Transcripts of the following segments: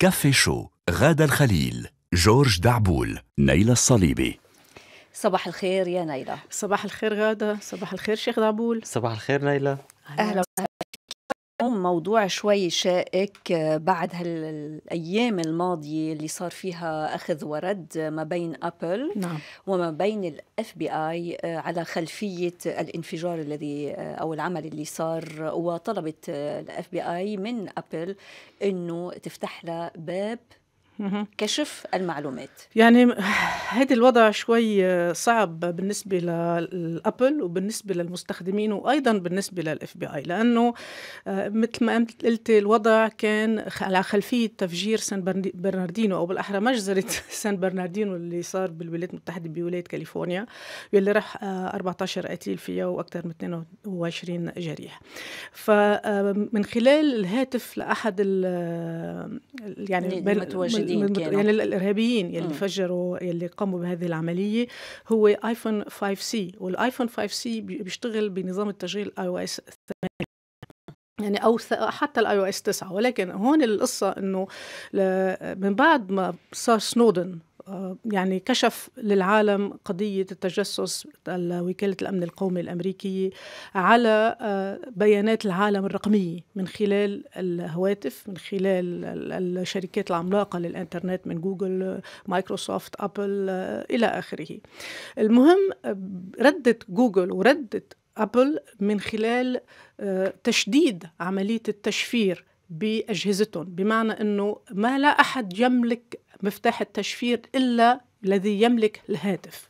كافي شو غادة الخليل جورج دعبول نيلة الصليبي صباح الخير يا نيلة صباح الخير غادة صباح الخير شيخ دعبول صباح الخير نيلة أهلا موضوع شوي شائك آه، بعد هالايام الماضيه اللي صار فيها اخذ ورد ما بين ابل نعم. وما بين الاف بي اي آه، على خلفيه الانفجار الذي آه، او العمل اللي صار وطلبت الاف بي اي من ابل انه تفتح لها باب كشف المعلومات يعني هذا الوضع شوي صعب بالنسبه للابل وبالنسبه للمستخدمين وايضا بالنسبه للاف بي اي لانه آه، مثل ما قلت الوضع كان على خلفيه تفجير سان برناردينو او بالاحرى مجزره سان برناردينو اللي صار بالولايات المتحده بولايه كاليفورنيا واللي راح 14 آه، قتيل فيها واكثر من 22 جريح فمن آه، خلال الهاتف لاحد يعني المتواجدين المرتدين كانوا يعني الارهابيين يلي م. فجروا يلي قاموا بهذه العمليه هو ايفون 5 سي والايفون 5 سي بيشتغل بنظام التشغيل اي او اس 8 يعني او حتى الاي او اس 9 ولكن هون القصه انه من بعد ما صار سنودن آه، يعني كشف للعالم قضية التجسس وكالة الأمن القومي الأمريكية على آه، بيانات العالم الرقمية من خلال الهواتف من خلال الشركات العملاقة للإنترنت من جوجل مايكروسوفت أبل آه، إلى آخره المهم ردت جوجل وردت أبل من خلال تشديد عملية التشفير باجهزتهم بمعنى انه ما لا احد يملك مفتاح التشفير إلا الذي يملك الهاتف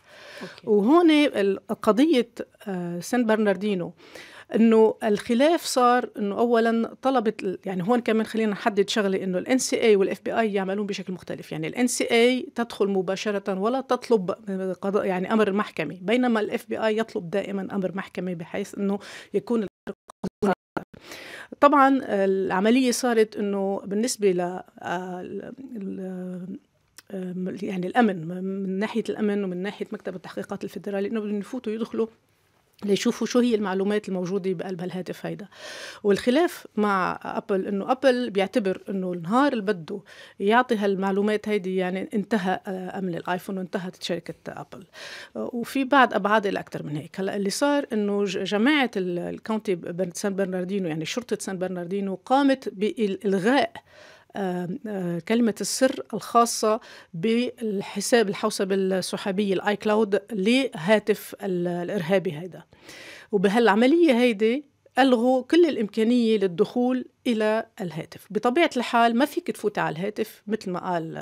وهون قضية آه، سان برناردينو انه الخلاف صار انه اولا طلبت يعني هون كمان خلينا نحدد شغله انه الان سي اي والاف بي اي يعملون بشكل مختلف يعني الان سي اي تدخل مباشره ولا تطلب آه، قضاء يعني امر محكمي بينما الاف بي اي يطلب دائما امر محكمي بحيث انه يكون طبعا العملية صارت أنه بالنسبة ل آه، آه، يعني الامن من ناحيه الامن ومن ناحيه مكتب التحقيقات الفدرالي انه بدهم يفوتوا يدخلوا ليشوفوا شو هي المعلومات الموجودة بقلب هالهاتف هيدا والخلاف مع أبل إنه أبل بيعتبر إنه النهار اللي بده يعطي هالمعلومات هيدي يعني انتهى آه، أمن الآيفون وانتهت شركة أبل آه، وفي بعض أبعاد الأكثر من هيك هلا اللي صار إنه جماعة الكونتي سان برناردينو يعني شرطة سان برناردينو قامت بإلغاء كلمة السر الخاصة بالحساب الحوسبة السحابية الاي كلاود لهاتف الإرهابي هيدا وبهالعملية هيدي ألغوا كل الإمكانية للدخول إلى الهاتف بطبيعة الحال ما فيك تفوتي على الهاتف مثل ما قال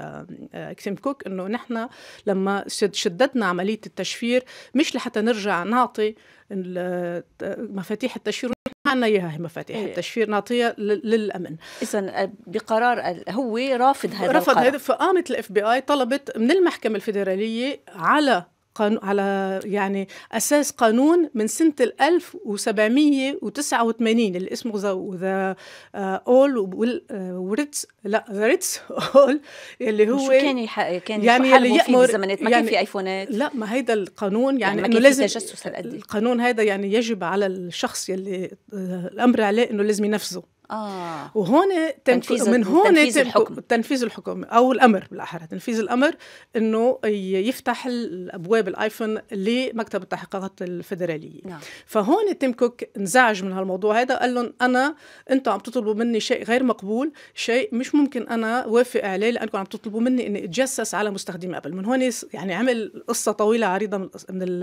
آه، كيم كوك أنه نحن لما شددنا عملية التشفير مش لحتى نرجع نعطي آه، مفاتيح التشفير عنا إياها هي مفاتيح إيه. التشفير نعطيها للأمن إذا آه، بقرار هو رافض هذا رفض هذا فقامت الاف بي اي طلبت من المحكمة الفيدرالية على قانون على يعني اساس قانون من سنه 1789 اللي اسمه ذا اول وريتس لا ذا ريتس اول اللي هو شو كان يح... كان يعني اللي يأمر ما يعني كان في ايفونات لا ما هيدا القانون يعني, يعني انه لازم تجسس القانون هذا يعني يجب على الشخص يلي آه، الامر عليه انه لازم ينفذه آه. وهون تنفيذ من هون تنفيذ الحكم تنفيذ الحكم او الامر بالاحرى تنفيذ الامر انه يفتح الابواب الايفون لمكتب التحقيقات الفدراليه نعم. فهون تيم كوك انزعج من هالموضوع هذا قال لهم انا انتم عم تطلبوا مني شيء غير مقبول شيء مش ممكن انا وافق عليه لانكم عم تطلبوا مني اني اتجسس على مستخدمي ابل من هون يعني عمل قصه طويله عريضه من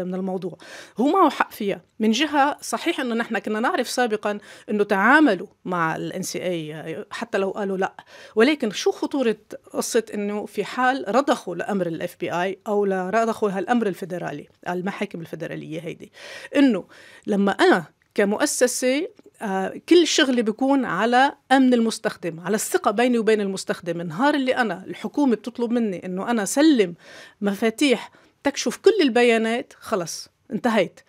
من الموضوع هو معه حق فيها من جهه صحيح انه نحن كنا نعرف سابقا انه تعاملوا مع ال الان سي اي حتى لو قالوا لا ولكن شو خطوره قصه انه في حال رضخوا لامر الاف بي اي او رضخوا هالامر الفدرالي المحاكم الفدراليه هيدي انه لما انا كمؤسسه آه، كل شغلي بيكون على امن المستخدم على الثقه بيني وبين المستخدم النهار اللي انا الحكومه بتطلب مني انه انا سلم مفاتيح تكشف كل البيانات خلص انتهيت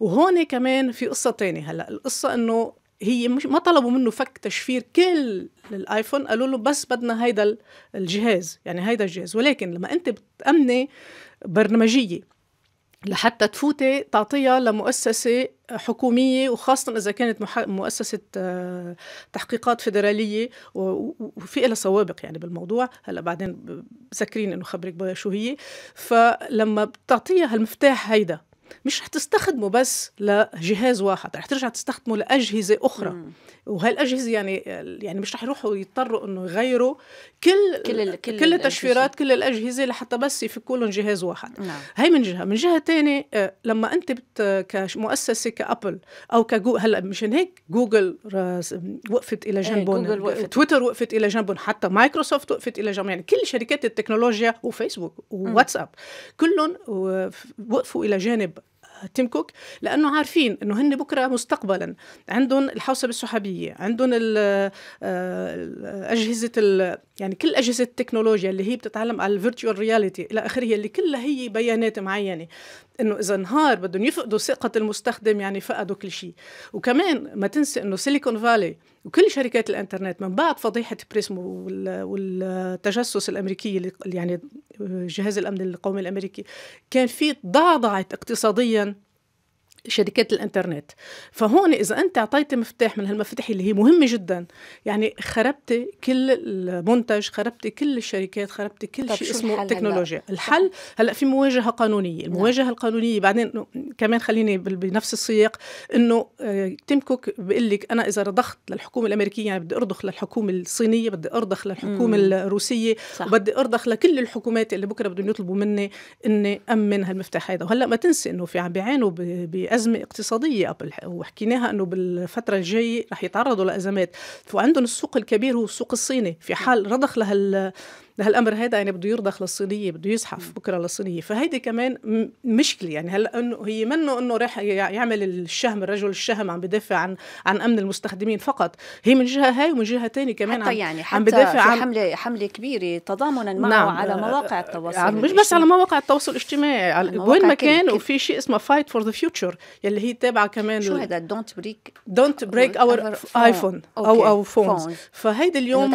وهون كمان في قصة تانية هلا القصة انه هي مش ما طلبوا منه فك تشفير كل الايفون قالوا له بس بدنا هيدا الجهاز يعني هيدا الجهاز ولكن لما انت بتامني برنامجيه لحتى تفوتي تعطيها لمؤسسة حكومية وخاصة إذا كانت مؤسسة آه، تحقيقات فيدرالية وفي لها سوابق يعني بالموضوع هلا بعدين ذكرين إنه خبرك شو هي فلما بتعطيها هالمفتاح هيدا مش رح تستخدمه بس لجهاز واحد رح ترجع تستخدمه لأجهزة أخرى مم. وهالأجهزة يعني يعني مش رح يروحوا يضطروا إنه يغيروا كل كل الـ كل, كل التشفيرات كل الأجهزة لحتى بس يفكوا لهم جهاز واحد نعم. هي من جهة من جهة تانية آه، لما أنت بت كمؤسسة كأبل أو كجو هلا مشان هيك جوجل وقفت إلى إيه، جنبهم وقفت. تويتر وقفت إلى جنبهم حتى مايكروسوفت وقفت إلى جنبهم يعني كل شركات التكنولوجيا وفيسبوك وواتساب كلهم آه، وقفوا إلى جانب تيم كوك لانه عارفين انه هن بكره مستقبلا عندهم الحوسبه السحابيه عندهم آه، ال اجهزه ال يعني كل اجهزه التكنولوجيا اللي هي بتتعلم على الفيرتشوال رياليتي الى اخره اللي كلها هي بيانات معينه انه اذا نهار بدهم يفقدوا ثقه المستخدم يعني فقدوا كل شيء وكمان ما تنسى انه سيليكون فالي وكل شركات الانترنت من بعد فضيحه بريسمو والتجسس الامريكيه اللي يعني جهاز الامن القومي الامريكي كان في ضعضعه اقتصاديا شركات الانترنت فهون اذا انت اعطيت مفتاح من هالمفاتيح اللي هي مهمه جدا يعني خربت كل المنتج خربت كل الشركات خربت كل طيب، شيء اسمه التكنولوجيا هلأ. الحل هلا في مواجهه قانونيه نعم. المواجهه القانونيه بعدين كمان خليني بنفس السياق انه آه، تيم كوك بيقول لك انا اذا رضخت للحكومه الامريكيه يعني بدي ارضخ للحكومه الصينيه بدي ارضخ للحكومه مم. الروسيه صح. وبدي ارضخ لكل الحكومات اللي بكره بدهم يطلبوا مني اني امن هالمفتاح هذا وهلا ما تنسي انه في عم بيعانوا أزمة اقتصادية أبل وحكيناها أنه بالفترة الجاية رح يتعرضوا لأزمات وعندهم السوق الكبير هو السوق الصيني في نعم. حال رضخ لهال لهالامر هذا يعني بده يرضخ للصينيه بده يزحف نعم. بكره للصينيه فهيدي كمان مشكله يعني هلا انه هي منه انه راح يعمل الشهم الرجل الشهم عم بدافع عن عن امن المستخدمين فقط هي من جهه هاي ومن جهه ثانيه كمان حتى عم يعني حتى عم بدافع عن حمله حمله كبيره تضامنا معه نعم على مواقع التواصل مش بس على مواقع التواصل الاجتماعي وين ما كان وفي شيء اسمه فايت فور ذا فيوتشر يلي هي تابعه كمان شو هذا دونت بريك دونت بريك اور ايفون او او فونز فهيدي يعني اليوم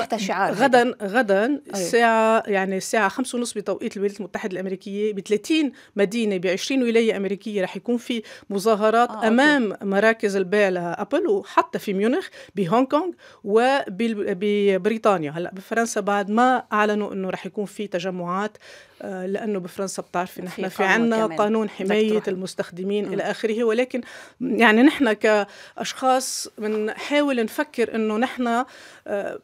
غدا غدا الساعه يعني الساعه 5:30 بتوقيت الولايات المتحده الامريكيه ب 30 مدينه ب 20 ولايه امريكيه رح يكون في مظاهرات آه امام أوكي. مراكز البيع لابل وحتى في ميونخ بهونغ كونغ وببريطانيا هلا بفرنسا بعد ما اعلنوا انه رح يكون في تجمعات آه، لانه بفرنسا بتعرفي نحن في, عندنا عنا قانون حمايه المستخدمين الى اخره هي ولكن يعني نحن كاشخاص بنحاول نفكر انه نحن آه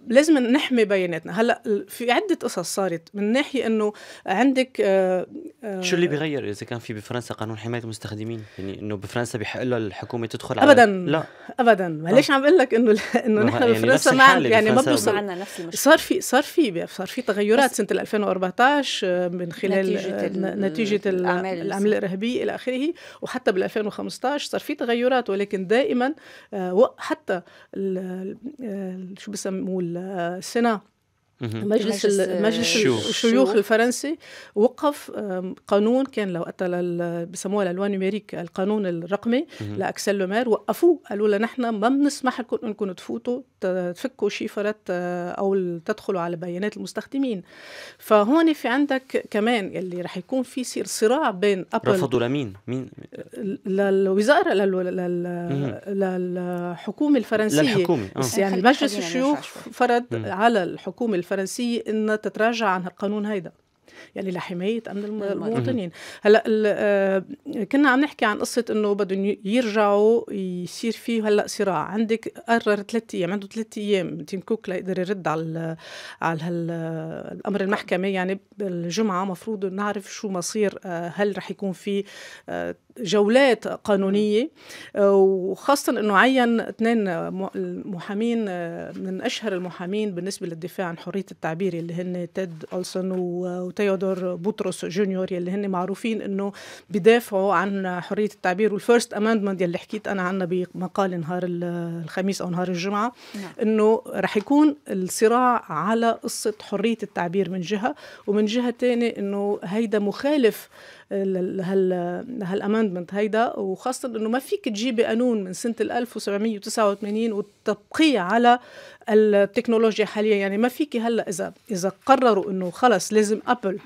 لازم نحمي بياناتنا هلا في عده قصص صارت من ناحيه انه عندك آه، آه، شو اللي بيغير اذا كان في بفرنسا قانون حمايه المستخدمين يعني انه بفرنسا بيحق لها الحكومه تدخل ابدا على... لا ابدا ليش آه. عم بقول لك انه انه نحن يعني بفرنسا ما يعني ما بنوصل عندنا نفس المشكله صار في صار في صار في تغيرات سنه 2014 من خلال نتيجه, نتيجه الاعمال, الأعمال الارهابيه الى اخره وحتى بال 2015 صار في تغيرات ولكن دائما حتى شو بسمى والسنه السنة مجلس مجلس آه، الشيوخ الفرنسي وقف قانون كان لو قتل بسموها الالوان نيميريك القانون الرقمي لاكسل لومير وقفوه قالوا له نحن ما بنسمح لكم انكم تفوتوا تفكوا شيفرات آه، او تدخلوا على بيانات المستخدمين فهون في عندك كمان اللي رح يكون في يصير صراع بين ابل رفضوا لمين؟ مين؟ للوزاره للحكومه الفرنسيه للحكومه آه. يعني مجلس الشيوخ فرض على الحكومه الفرنسية أن تتراجع عن هالقانون هيدا يعني لحماية أمن طيب. المواطنين هلا آه، كنا عم نحكي عن قصة إنه بدهم يرجعوا يصير فيه هلا صراع عندك قرر ثلاث أيام عنده ثلاث أيام تيم كوك ليقدر يرد على على الأمر المحكمة يعني الجمعة مفروض نعرف شو مصير آه، هل رح يكون في آه، جولات قانونيه آه، وخاصه انه عين اثنين المحامين آه، من اشهر المحامين بالنسبه للدفاع عن حريه التعبير اللي هن تيد اولسون وتيودور بطرس جونيور اللي هن معروفين انه بدافعوا عن حريه التعبير والفيرست اماندمنت يلي حكيت انا عنها بمقال نهار الخميس او نهار الجمعه نعم. انه رح يكون الصراع على قصه حريه التعبير من جهه ومن جهه ثانيه انه هيدا مخالف هالامندمنت هيدا وخاصه انه ما فيك تجيبي قانون من سنه 1789 وتبقيه على التكنولوجيا حاليا يعني ما فيك هلا اذا اذا قرروا انه خلص لازم ابل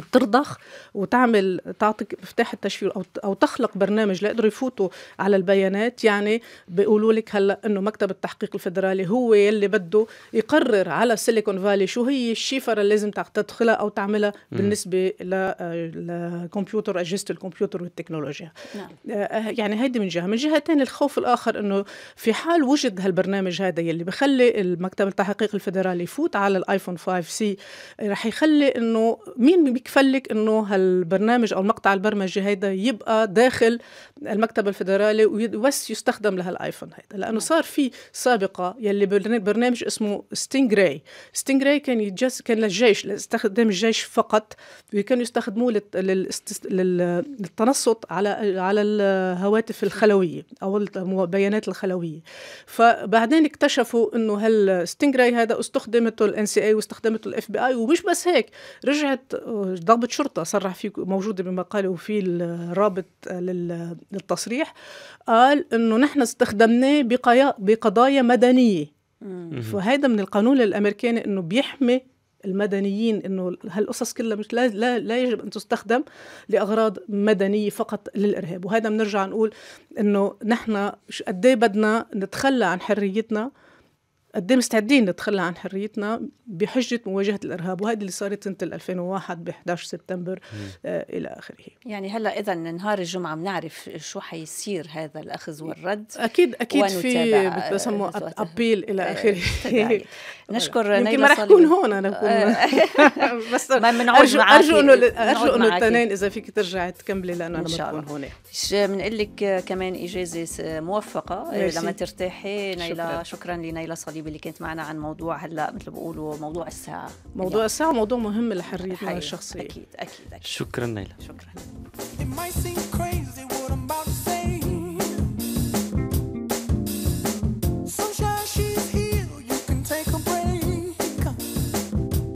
ترضخ وتعمل تعطيك مفتاح التشفير او او تخلق برنامج ليقدروا يفوتوا على البيانات يعني بيقولوا لك هلا انه مكتب التحقيق الفدرالي هو يلي بده يقرر على سيليكون فالي شو هي الشفره اللي لازم تدخلها او تعملها م. بالنسبه للكمبيوتر اجهزه الكمبيوتر والتكنولوجيا نعم. آه، آه، يعني هيدي من جهه من جهه ثانيه الخوف الاخر انه في حال وجد هالبرنامج هذا يلي بخلي المكتب التحقيق الفدرالي يفوت على الايفون 5 سي رح يخلي انه مين يكفلك انه هالبرنامج او المقطع البرمجي هيدا يبقى داخل المكتب الفدرالي وبس يستخدم لهالايفون هيدا لانه نعم. صار في سابقه يلي برنامج اسمه ستينجراي راي كان يجس كان للجيش لاستخدام الجيش فقط وكان يستخدموه للتنصت على على الهواتف الخلويه او البيانات الخلويه فبعدين اكتشفوا انه راي هذا استخدمته الان سي اي واستخدمته الاف بي اي ومش بس هيك رجعت ضابط شرطة صرح في موجودة بمقاله في الرابط للتصريح قال أنه نحن استخدمناه بقضايا مدنية فهذا من القانون الأمريكاني أنه بيحمي المدنيين انه هالقصص كلها مش لا, لا, لا يجب ان تستخدم لاغراض مدنيه فقط للارهاب وهذا بنرجع نقول انه نحن قد إيه بدنا نتخلى عن حريتنا قد إيه مستعدين نتخلى عن حريتنا بحجة مواجهة الإرهاب وهذه اللي صارت سنة 2001 ب 11 سبتمبر آه إلى آخره يعني هلا إذا نهار الجمعة بنعرف شو حيصير هذا الأخذ والرد أكيد أكيد في بسموه آه، أبيل إلى آه، آخره نشكر يمكن ما رح أكون هون أنا بكون آه. بس ما بنعود معك أرجو إنه أرجو إنه الاثنين إذا فيك ترجعي تكملي لأنه أنا ما بكون هون بنقول لك كمان إجازة موفقة لما ترتاحي نايلة شكرا لنيلا صليب الطيبه اللي كانت معنا عن موضوع هلا مثل ما بيقولوا موضوع الساعه موضوع اليوم. الساعه موضوع مهم لحريتنا الشخصيه اكيد اكيد اكيد شكرا نيلى شكرا